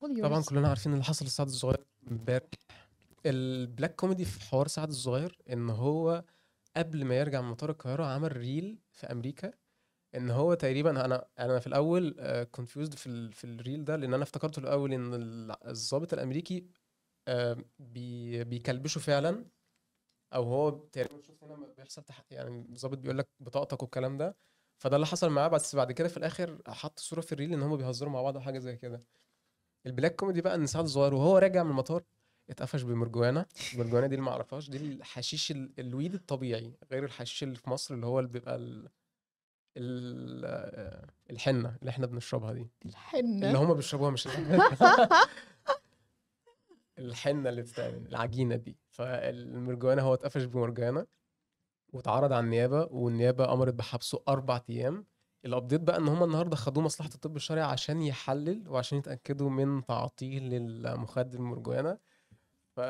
طبعا كلنا عارفين اللي حصل لسعد الصغير امبارح البلاك كوميدي في حوار سعد الصغير ان هو قبل ما يرجع من مطار القاهره عمل ريل في امريكا ان هو تقريبا انا انا في الاول كونفيوزد آه، في ال في الريل ده لان انا افتكرته الاول ان الضابط الامريكي آه، بي بيكلبشه فعلا او هو تقريبا شفت هنا بيحصل تح... يعني الضابط بيقول لك بطاقتك والكلام ده فده اللي حصل معاه بس بعد كده في الاخر حط صوره في الريل ان هم بيهزروا مع بعض او حاجه زي كده البلاك كوميدي بقى ان سعد الصغير وهو راجع من المطار اتقفش بمرجوانه المرجوانه دي اللي ما اعرفهاش دي الحشيش الويد الطبيعي غير الحشيش اللي في مصر اللي هو اللي بيبقى ال... ال... الحنه اللي احنا بنشربها دي الحنه اللي هم بيشربوها مش الحنه اللي بتتعمل العجينه دي فالمرجوانه هو اتقفش بمرجوانه واتعرض على النيابه والنيابه امرت بحبسه اربع ايام الابديت بقى ان هم النهارده خدوه مصلحه الطب الشرعي عشان يحلل وعشان يتاكدوا من تعطيل للمخدر المرجوانا ف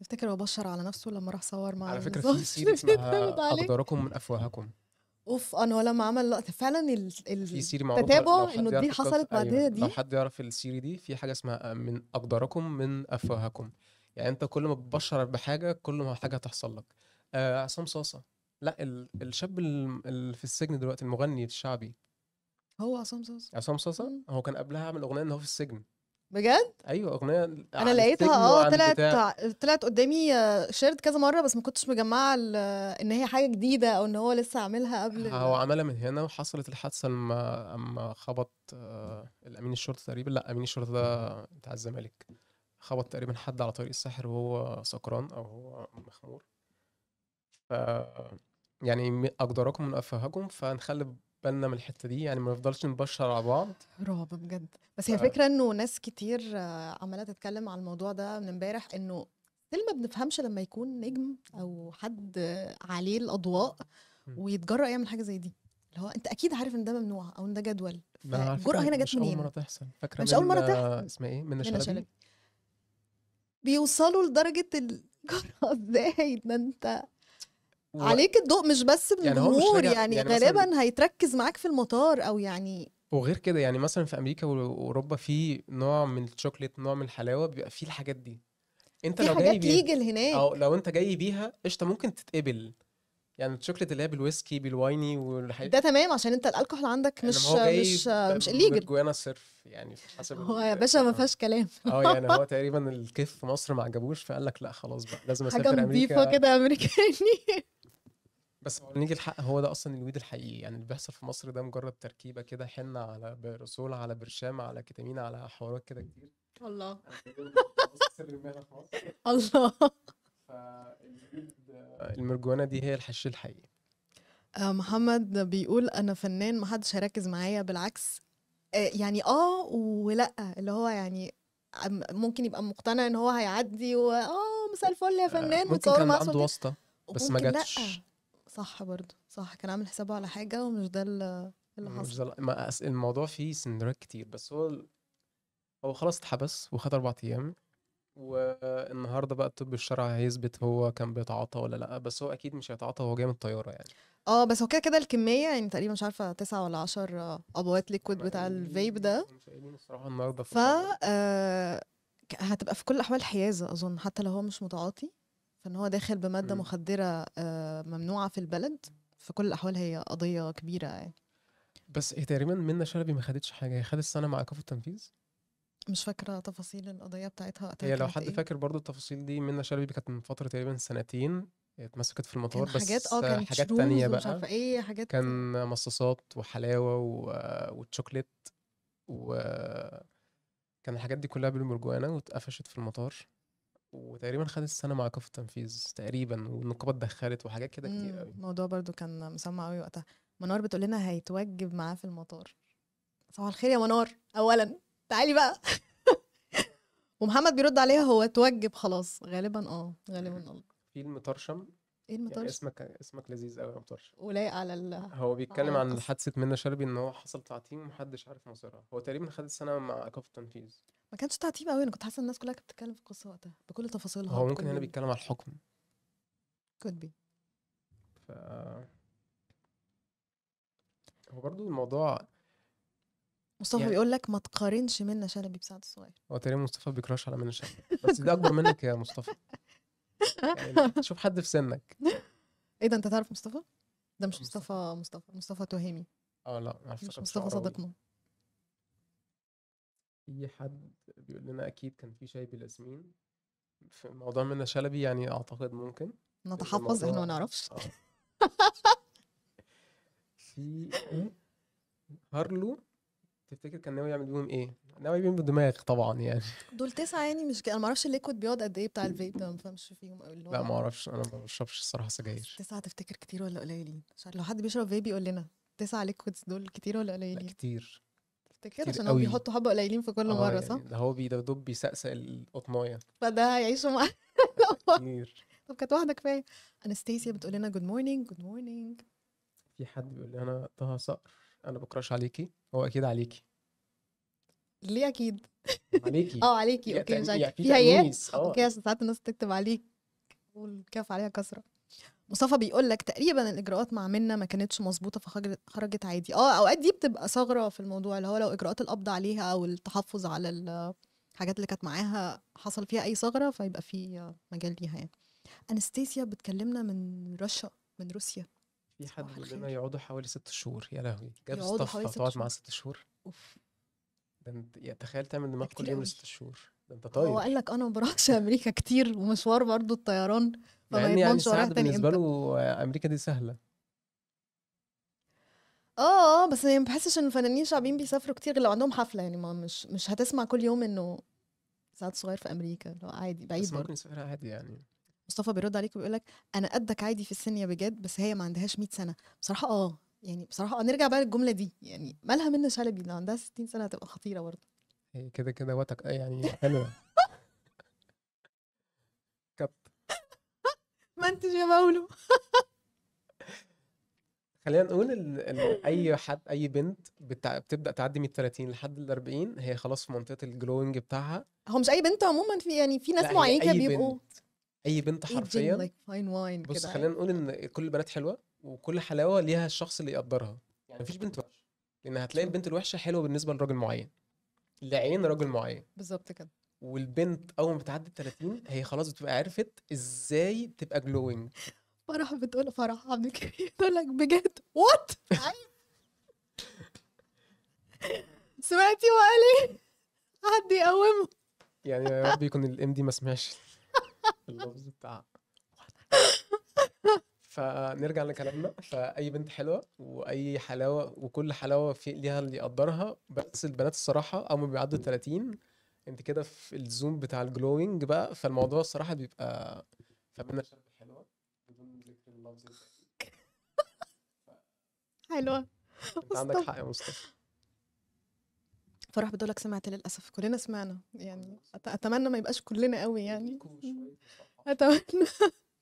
تفتكر هو بشر على نفسه لما راح صور مع على فكره في سيري اسمها اقداركم من افواهكم اوف انا لما عمل لقطه فعلا ال... ال... التتابع انه دي حصلت بعد أيوة، دي لو حد يعرف السيري دي في حاجه اسمها من اقداركم من افواهكم يعني انت كل ما بتبشر بحاجه كل ما حاجه هتحصل لك آه عصام صاصه لا ال... الشاب اللي في السجن دلوقتي المغني الشعبي هو عصام صوصه عصام صوصه هو كان قبلها عامل اغنيه ان هو في السجن بجد ايوه اغنيه انا لقيتها اه طلعت طلعت قدامي آه، شيرت كذا مره بس ما كنتش مجمعه ان هي حاجه جديده او ان هو لسه عاملها قبل هو عملها من هنا وحصلت الحادثه لما اما خبط آه، الامين الشرطه تقريبا لا امين الشرطه ده بتاع الزمالك خبط تقريبا حد على طريق الساحر وهو سكران او هو مخمور ف يعني اقدركم من افهكم فنخلي بالنا من الحته دي يعني ما نفضلش نبشر على بعض رعب بجد بس هي ف... الفكره انه ناس كتير عماله تتكلم على الموضوع ده من امبارح انه ما بنفهمش لما يكون نجم او حد عليه الاضواء ويتجرأ يعمل حاجه زي دي اللي هو انت اكيد عارف ان ده ممنوع او ان ده جدول الجرأه هنا جت منين؟ مش اول مره تحصل فاكره مش اول مره تحصل اسمها ايه؟ من شلبي بيوصلوا لدرجه الجرأه ازاي ده انت و... عليك الضوء مش بس من يعني الجمهور يعني, يعني, غالبا مثلاً... هيتركز معاك في المطار او يعني وغير كده يعني مثلا في امريكا واوروبا في نوع من الشوكليت نوع من الحلاوه بيبقى فيه الحاجات دي انت لو جاي ليجل هناك او لو انت جاي بيها قشطه ممكن تتقبل يعني الشوكليت اللي هي بالويسكي بالوايني والحاجات ده تمام عشان انت الكحول عندك مش يعني مش مش الليجل جوانا صرف يعني حسب هو يا باشا ما آه. فيهاش كلام اه يعني هو تقريبا الكيف في مصر ما عجبوش فقال لك لا خلاص بقى لازم اسافر امريكا حاجه نضيفه كده امريكاني بس نيجي الحق هو ده اصلا الويد الحقيقي يعني اللي بيحصل في مصر ده مجرد تركيبه كده حنه على برسول على برشام على كتامين على حوارات كده كتير الله يعني الله المرجوانه دي هي الحش الحقيقي آه، محمد بيقول انا فنان محدش هيركز معايا بالعكس آه، يعني اه ولا اللي هو يعني ممكن يبقى مقتنع ان هو هيعدي واه مساء الفل يا آه، فنان ممكن كان عنده واسطه بس ما جاتش صح برضو صح كان عامل حسابه على حاجه ومش ده اللي مش ده ما الموضوع فيه سندرات كتير بس هو هو خلاص اتحبس وخد اربع ايام والنهارده بقى الطب الشرعي هيثبت هو كان بيتعاطى ولا لا بس هو اكيد مش هيتعاطى هو جاي من الطياره يعني اه بس هو كده كده الكميه يعني تقريبا مش عارفه تسعة ولا عشر ابوات ليكويد بتاع الفيب ده الصراحه النهارده ف آه هتبقى في كل الاحوال حيازه اظن حتى لو هو مش متعاطي ان هو داخل بماده م. مخدره آه، ممنوعه في البلد في كل الاحوال هي قضيه كبيره يعني بس هي تقريبا منى شلبي ما خدتش حاجه هي خدت سنه مع ايقاف التنفيذ مش فاكره تفاصيل القضيه بتاعتها وقتها هي لو حد إيه؟ فاكر برضو التفاصيل دي منى شلبي كانت من فتره تقريبا سنتين اتمسكت في المطار بس حاجات اه كان حاجات تانية بقى مش عارفه ايه حاجات كان مصاصات وحلاوه و... آه، وتشوكلت و آه، كان الحاجات دي كلها بالمرجوانه واتقفشت في المطار وتقريبا خد السنه مع كف التنفيذ تقريبا والنقابه اتدخلت وحاجات كده كتير امم، قوي الموضوع برضو كان مسمع قوي وقتها منار بتقول لنا هيتوجب معاه في المطار صباح الخير يا منار اولا تعالي بقى ومحمد بيرد عليها هو توجب خلاص غالبا اه غالبا اه في المطرشم ايه يعني المطرشم؟ يعني اسمك اسمك لذيذ قوي يا مطرشم ولايق على ال هو بيتكلم عن حادثه منى شلبي ان هو حصل تعتيم ومحدش عارف مصيرها هو تقريبا خد السنه مع كافه التنفيذ ما كانش تعتيب قوي انا كنت حاسه الناس كلها كانت بتتكلم في القصه وقتها بكل تفاصيلها هو ممكن هنا بيتكلم على الحكم كود بي ف هو برضه الموضوع مصطفى يعني... بيقول لك ما تقارنش منا شلبي بسعد الصغير هو تقريبا مصطفى بيكراش على منا شلبي بس ده اكبر منك يا مصطفى يعني شوف حد في سنك ايه ده انت تعرف مصطفى؟ ده مش مصطفى مصطفى مصطفى تهامي اه لا مش مصطفى صديقنا في حد بيقول لنا اكيد كان في شاي بالياسمين في موضوع منى شلبي يعني اعتقد ممكن نتحفظ احنا ما نعرفش آه. في هارلو تفتكر كان ناوي يعمل بيهم ايه؟ ناوي يعمل بالدماغ طبعا يعني دول تسعه يعني مش انا ما اعرفش الليكويد بيقعد قد ايه بتاع الفيب ده ما بفهمش فيهم قوي لا ما اعرفش انا ما بشربش الصراحه سجاير تسعه تفتكر كتير ولا قليلين؟ لو حد بيشرب فيب يقول لنا تسعه ليكويدز دول كتير ولا قليلين؟ كتير تفتكر عشان هم بيحطوا حبه قليلين في كل آه مره يعني صح؟ يعني ده هو بيدوب بيسقسق القطنايه فده هيعيشوا معاه كتير طب كانت واحده كفايه انستيسيا بتقول لنا جود مورنينج جود مورنينج في حد بيقول لي انا طه صقر انا بكراش عليكي هو اكيد عليكي ليه اكيد عليكي اه عليكي اوكي مش عارف في هيات آه. اوكي عشان ساعات الناس تكتب عليك والكاف عليها كسره مصطفى بيقول لك تقريبا الاجراءات مع منا ما كانتش مظبوطه فخرجت عادي اه اوقات دي بتبقى ثغره في الموضوع اللي هو لو اجراءات القبض عليها او التحفظ على الحاجات اللي كانت معاها حصل فيها اي ثغره فيبقى في مجال ليها يعني انستيسيا بتكلمنا من رشا من روسيا في حد مننا يقعدوا حوالي ست شهور يا لهوي جاب ستاف تقعد مع ست شهور اوف ده تخيل تعمل دماغ كل يوم ست شهور انت طيب هو قال لك انا ما بروحش امريكا كتير ومشوار برضه الطيران فما يعني يعني بالنسبه له امريكا دي سهله اه اه بس يعني ما بحسش ان الفنانين الشعبيين بيسافروا كتير لو عندهم حفله يعني ما مش مش هتسمع كل يوم انه سعد صغير في امريكا لو عادي بعيد بس ممكن عادي يعني مصطفى بيرد عليك وبيقول لك انا قدك عادي في السن يا بجد بس هي ما عندهاش 100 سنه بصراحه اه يعني بصراحه آه، نرجع بقى للجمله دي يعني مالها منه شلبي لو عندها 60 سنه هتبقى خطيره برضه إيه، كده كده وتك آه، يعني حلوة كت ما انتش يا باولو خلينا نقول ان اي حد اي بنت بتاع بتبدا تعدي من 30 لحد ال 40 هي خلاص في منطقه الجلوينج بتاعها هو مش اي بنت عموما في يعني في ناس معينين كده بيبقوا اي بنت حرفيا بص خلينا نقول ان كل البنات حلوه وكل حلاوه ليها الشخص اللي يقدرها يعني مفيش بنت وحشه لان هتلاقي البنت الوحشه حلوه بالنسبه لراجل معين لعين راجل معين بالظبط كده والبنت اول ما بتعدي 30 هي خلاص بتبقى عرفت ازاي تبقى جلوينج فرح بتقول فرح عبد الكريم بتقول لك بجد وات سمعتي وقالي إيه؟ حد يقومه يعني يا رب يكون الام دي ما سمعش اللفظ بتاعها فنرجع لكلامنا فاي بنت حلوه واي حلاوه وكل حلاوه في ليها اللي يقدرها بس البنات الصراحه اول ما بيعدوا 30 انت كده في الزوم بتاع الجلوينج بقى فالموضوع الصراحه بيبقى فبنا حلوه حلوه عندك حق يا مصطفى فرح بدولك سمعت للاسف كلنا سمعنا يعني اتمنى ما يبقاش كلنا قوي يعني اتمنى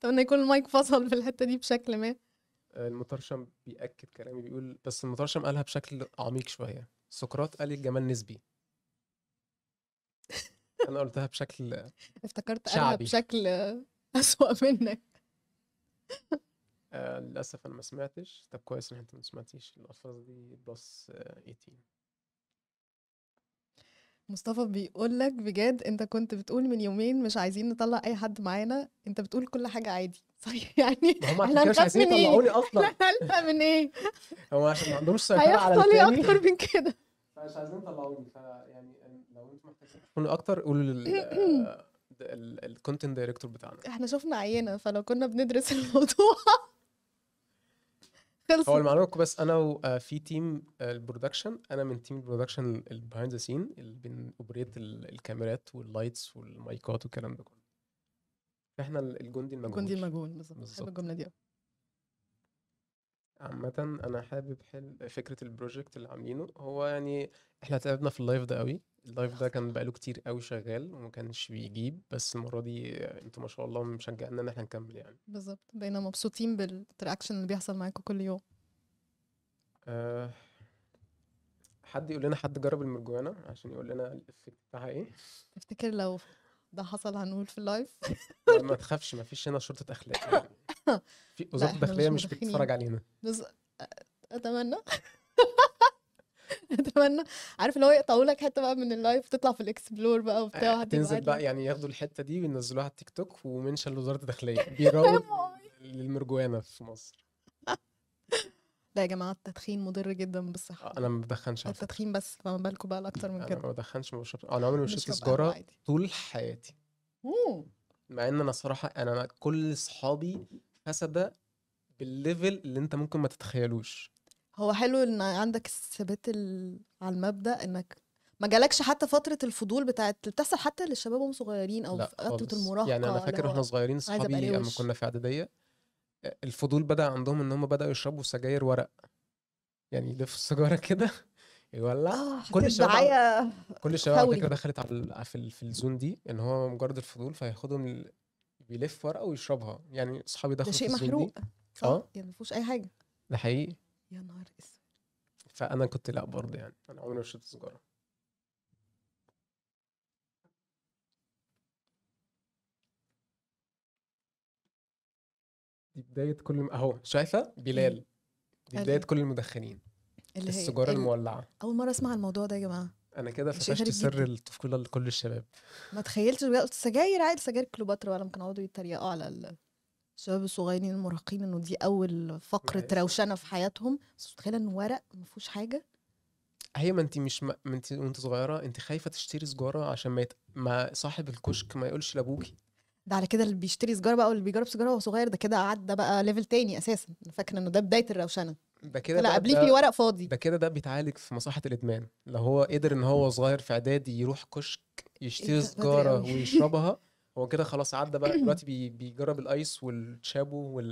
اتمنى يكون المايك فصل في الحته دي بشكل ما آه، المترشم بيأكد كلامي بيقول بس المترشم قالها بشكل عميق شويه سقراط قال الجمال نسبي انا قلتها بشكل افتكرت قالها بشكل اسوأ منك آه، للاسف انا ما سمعتش طب كويس ان انت ما سمعتيش الالفاظ دي بلس 18 آه، مصطفى بيقول لك بجد انت كنت بتقول من يومين مش عايزين نطلع اي حد معانا انت بتقول كل حاجه عادي صحيح يعني هم مش عايزين يطلعوني إيه؟ اصلا هلقى من ايه هم عشان ما عندهمش سيطره على هيحصل ايه اكتر من كده مش عايزين يطلعوني فيعني لو انتوا محتاجين اكتر قولوا لل الكونتنت دايركتور بتاعنا احنا شفنا عينه فلو كنا بندرس الموضوع خلصت هو المعلومه بس انا وفي تيم البرودكشن انا من تيم البرودكشن البيهايند ذا سين اللي بنوبريت الكاميرات واللايتس والمايكات والكلام ده كله احنا الجندي المجهول الجندي المجهول بالظبط بحب الجمله دي قوي عامة أنا حابب حل فكرة البروجكت اللي عاملينه هو يعني إحنا تعبنا في اللايف ده قوي اللايف ده كان بقاله كتير قوي شغال وما كانش بيجيب بس المره دي انتوا ما شاء الله مشجعنا ان احنا نكمل يعني بالظبط بقينا مبسوطين بالانتراكشن اللي بيحصل معاكم كل يوم أه حد يقول لنا حد جرب المرجوانه عشان يقول لنا الافكت بتاعها ايه تفتكر لو ده حصل هنقول في اللايف ما تخافش ما فيش هنا شرطه اخلاق يعني. في وزاره الداخليه مش, مش بتتفرج علينا بس اتمنى اتمنى عارف اللي هو يقطعوا لك حته بقى من اللايف تطلع في الاكسبلور بقى وبتاع آه، تنزل بقى يعني ياخدوا الحته دي وينزلوها على التيك توك ومنشن لوزاره الداخليه بيروج للمرجوانه في مصر لا يا جماعه التدخين مضر جدا بالصحه انا ما بدخنش التدخين بس فما بالكم بقى الاكتر من كده انا ما بدخنش ما بشرب انا عمري ما شربت سجاره طول حياتي مع ان انا صراحه يعني انا كل اصحابي فسده بالليفل اللي انت ممكن ما تتخيلوش هو حلو ان عندك الثبات على المبدا انك ما جالكش حتى فتره الفضول بتاعت بتحصل حتى للشباب وهم صغيرين او فتره المراهقه يعني انا فاكر واحنا صغيرين صحابي لما كنا في اعداديه آه، الفضول بدا عندهم ان هم بداوا يشربوا سجاير ورق يعني يلفوا السيجاره كده يولع آه، كل الشباب كل الشباب على فكره دخلت على في, الزون دي ان هو مجرد الفضول فياخدهم بيلف ورقه ويشربها يعني اصحابي دخلوا ده شيء محروق اه يعني ما فيهوش اي حاجه ده حقيقي يا نهار اسود فانا كنت لا برضه يعني انا عمري ما شربت سيجاره دي بدايه كل اهو شايفه بلال إيه. دي بدايه إيه؟ كل المدخنين اللي هي السجارة اللي المولعه اول مره اسمع الموضوع ده يا جماعه انا كده فتشت سر الطفوله لكل الشباب ما تخيلتش بقى سجاير عادي سجاير كليوباترا ولا لما كانوا يقعدوا يتريقوا على ال... الشباب الصغيرين المراهقين انه دي اول فقره روشنه في حياتهم بس متخيله ان ورق ما فيهوش حاجه هي ما انت مش ما انت وانت صغيره انت خايفه تشتري سجاره عشان ما, يت... ما صاحب الكشك ما يقولش لابوكي ده على كده اللي بيشتري سجاره بقى واللي بيجرب سجاره وهو صغير ده كده عدى بقى ليفل تاني اساسا فاكره انه ده بدايه الروشنه ده كده لا قبليه في ورق فاضي ده كده ده بيتعالج في مصحه الادمان لو هو قدر ان هو صغير في اعدادي يروح كشك يشتري إيه سجاره ويشربها هو كده خلاص عدى بقى دلوقتي بي بيجرب الايس والشابو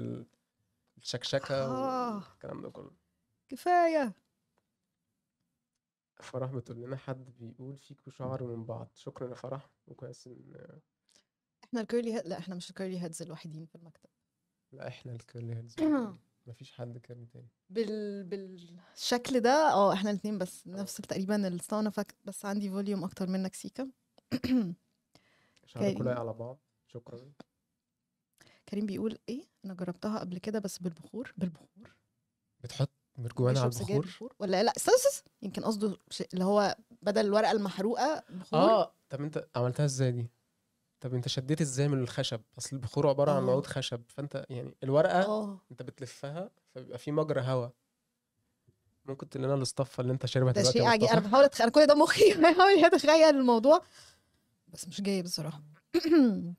والشكشكه آه. والكلام ده كله كفايه فرح بتقول لنا حد بيقول فيكوا شعر من بعض شكرا يا فرح وكويس ان احنا الكيرلي هاد... لا احنا مش الكيرلي هيدز الوحيدين في المكتب لا احنا الكيرلي هيدز مفيش حد كيرلي تاني بال... بالشكل ده اه احنا الاثنين بس نفس تقريبا الصنفك بس عندي فوليوم اكتر منك سيكا شهر كلها على بعض شكرا كريم بيقول ايه انا جربتها قبل كده بس بالبخور بالبخور بتحط مرجوانة على البخور ولا لا استنى يمكن قصده اللي هو بدل الورقه المحروقه بخور اه طب انت عملتها ازاي دي طب انت شديت ازاي من الخشب اصل البخور عباره عن عود آه. خشب فانت يعني الورقه أوه. انت بتلفها فبيبقى في مجرى هواء ممكن تقول لنا الاصطفه اللي انت شاربها دلوقتي ده شيء عجيب انا بحاول اتخيل كل ده مخي بحاول اتخيل الموضوع بس مش جاي بصراحه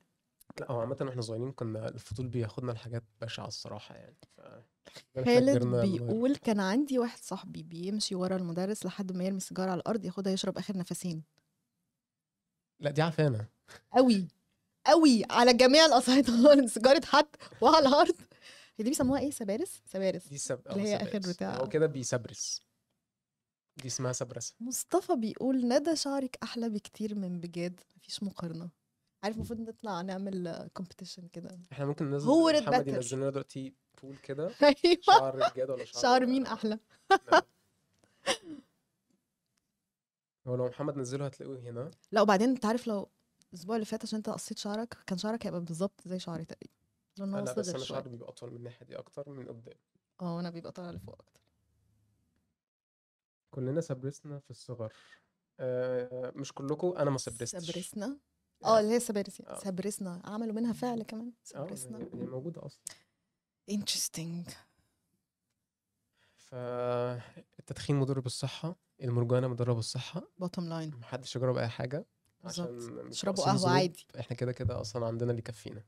لا هو عامة واحنا صغيرين كنا الفضول بياخدنا لحاجات بشعة الصراحة يعني خالد بيقول كان عندي واحد صاحبي بيمشي ورا المدرس لحد ما يرمي السيجارة على الأرض ياخدها يشرب آخر نفسين لا دي عفانة قوي قوي على جميع الأساطير سيجارة حد وعلى الأرض دي بيسموها ايه سبارس سبارس دي سب... اللي آه، هي سبارس. اخر بتاع هو كده بيسبرس دي اسمها سبرسة مصطفى بيقول ندى شعرك احلى بكتير من بجد مفيش مقارنه عارف المفروض نطلع نعمل كومبيتيشن كده احنا ممكن ننزل هو ريد محمد ينزل لنا دلوقتي بول كده ايوه شعر بجد ولا شعر شعر مين احلى نعم. هو لو محمد نزله هتلاقوه هنا لا وبعدين انت عارف لو الاسبوع اللي فات عشان انت قصيت شعرك كان شعرك هيبقى بالظبط زي شعري تقريبا لان هو لا بس انا شعري بيبقى اطول من الناحيه دي اكتر من قدام اه انا بيبقى طالع لفوق اكتر كلنا سبرسنا في الصغر آه مش كلكم انا ما سبرستش سبرسنا آه. اه اللي هي سبارس آه. سبرسنا عملوا منها فعل كمان سبرسنا آه هي موجوده اصلا انترستنج فالتدخين مضر بالصحه المرجانه مضره بالصحه بوتوم لاين محدش يجرب اي حاجه عشان اشربوا قهوه عادي احنا كده كده اصلا عندنا اللي يكفينا